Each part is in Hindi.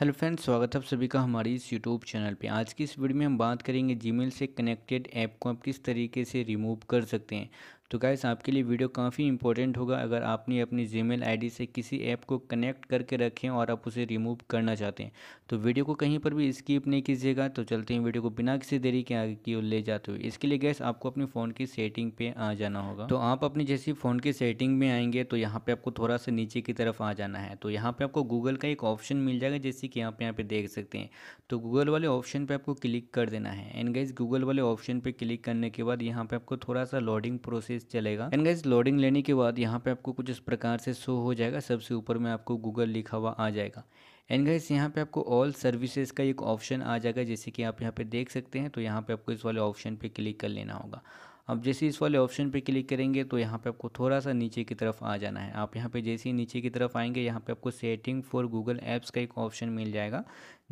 हेलो फ्रेंड्स स्वागत है आप सभी का हमारे इस यूट्यूब चैनल पे आज की इस वीडियो में हम बात करेंगे जीमेल से कनेक्टेड ऐप को आप किस तरीके से रिमूव कर सकते हैं तो गाइस आपके लिए वीडियो काफ़ी इंपॉर्टेंट होगा अगर आपने अपनी जीमेल आईडी से किसी ऐप को कनेक्ट करके रखें और आप उसे रिमूव करना चाहते हैं तो वीडियो को कहीं पर भी स्किप नहीं कीजिएगा तो चलते हैं वीडियो को बिना किसी देरी के आगे की ओर ले जाते हुए इसके लिए गैस आपको अपने फ़ोन की सेटिंग पर आ जाना होगा तो आप अपने जैसे फ़ोन की सेटिंग में आएंगे तो यहाँ पर आपको थोड़ा सा नीचे की तरफ आ जाना है तो यहाँ पर आपको गूगल का एक ऑप्शन मिल जाएगा जैसे कि आप यहाँ पर देख सकते हैं तो गूगल वाले ऑप्शन पर आपको क्लिक कर देना है एंड गैस गूगल वाले ऑप्शन पर क्लिक करने के बाद यहाँ पर आपको थोड़ा सा लोडिंग प्रोसेस एक्सेस चलेगा एंड गाइज लोडिंग लेने के बाद यहाँ पे आपको कुछ इस प्रकार से शो हो जाएगा सबसे ऊपर में आपको गूगल लिखा हुआ आ जाएगा एंड गाइज यहाँ पे आपको ऑल सर्विसेज का एक ऑप्शन आ जाएगा जैसे कि आप यहाँ पे देख सकते हैं तो यहाँ पे आपको इस वाले ऑप्शन पे क्लिक कर लेना होगा अब जैसे इस वाले ऑप्शन पे क्लिक करेंगे तो यहाँ पे आपको थोड़ा सा नीचे की तरफ आ जाना है आप यहाँ पे जैसे ही नीचे की तरफ आएंगे यहाँ पे आपको सेटिंग फॉर गूगल ऐप्स का एक ऑप्शन मिल जाएगा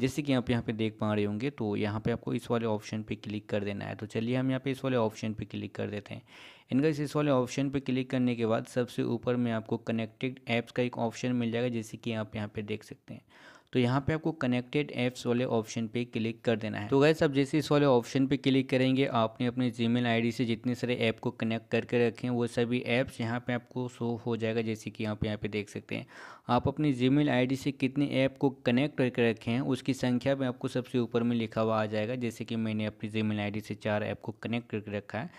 जैसे कि आप यहाँ पे देख पा रहे होंगे तो यहाँ पे आपको इस वाले ऑप्शन पे क्लिक कर देना है तो चलिए हम यहाँ पे इस वाले ऑप्शन पे क्लिक कर देते हैं इनका इस वाले ऑप्शन पे क्लिक करने के बाद सबसे ऊपर में आपको कनेक्टेड ऐप्स का एक ऑप्शन मिल जाएगा जैसे कि आप यहाँ पे देख सकते हैं तो यहाँ पे आपको कनेक्टेड ऐप्स वाले ऑप्शन पे क्लिक कर देना है तो गैस आप जैसे इस वाले ऑप्शन पे क्लिक करेंगे आपने अपने जी मेल से जितने सारे ऐप को कनेक्ट करके रखे हैं वो सभी ऐप्स यहाँ पे आपको शो हो जाएगा जैसे कि आप यहाँ पे देख सकते हैं आप अपनी जी मेल से कितने ऐप को कनेक्ट करके रखे हैं उसकी संख्या में आपको सबसे ऊपर में लिखा हुआ आ जाएगा जैसे कि मैंने अपनी जी मेल से चार ऐप को कनेक्ट करके रखा है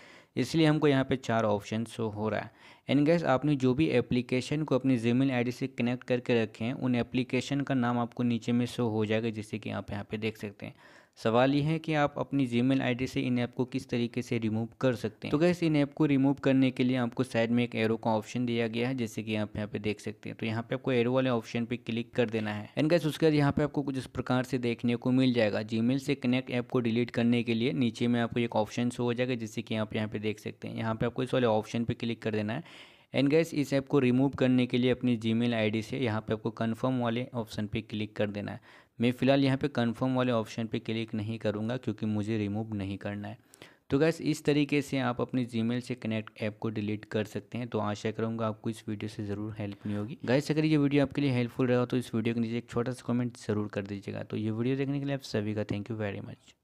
इसलिए हमको यहाँ पे चार ऑप्शन शो हो रहा है एंड गैस आपने जो भी एप्लीकेशन को अपनी जीमेल आईडी से कनेक्ट करके रखे हैं उन एप्लीकेशन का नाम आपको नीचे में शो हो जाएगा जैसे कि आप यहाँ पे देख सकते हैं सवाल यह है कि आप अपनी जी मेल से इन ऐप को किस तरीके से रिमूव कर सकते हैं तो गैस इन ऐप को रिमूव करने के लिए आपको साइड में एक एरो का ऑप्शन दिया गया है जैसे कि आप यहाँ पे देख सकते हैं तो यहाँ पे आपको एरो वाले ऑप्शन पे क्लिक कर देना है एंड गैस उसके बाद यहाँ पे आपको कुछ इस प्रकार से देखने को मिल जाएगा जी से कनेक्ट ऐप को डिलीट करने के लिए नीचे में आपको एक ऑप्शन शो हो जाएगा जैसे कि आप यहाँ पे देख सकते हैं यहाँ पे आपको इस वाले ऑप्शन पे क्लिक कर देना है एंड गैस इस ऐप को रिमूव करने के लिए अपनी जी मेल से यहाँ पे आपको कन्फर्म वाले ऑप्शन पे क्लिक कर देना है मैं फ़िलहाल यहाँ पे कंफर्म वाले ऑप्शन पे क्लिक नहीं करूँगा क्योंकि मुझे रिमूव नहीं करना है तो गैस इस तरीके से आप अपने जीमेल से कनेक्ट ऐप को डिलीट कर सकते हैं तो आशा करूँगा आपको इस वीडियो से ज़रूर हेल्प नहीं होगी गैस अगर ये वीडियो आपके लिए हेल्पफुल रहा तो इस वीडियो के नीचे एक छोटा सा कमेंट ज़रूर कर दीजिएगा तो ये वीडियो देखने के लिए आप सभी का थैंक यू वेरी मच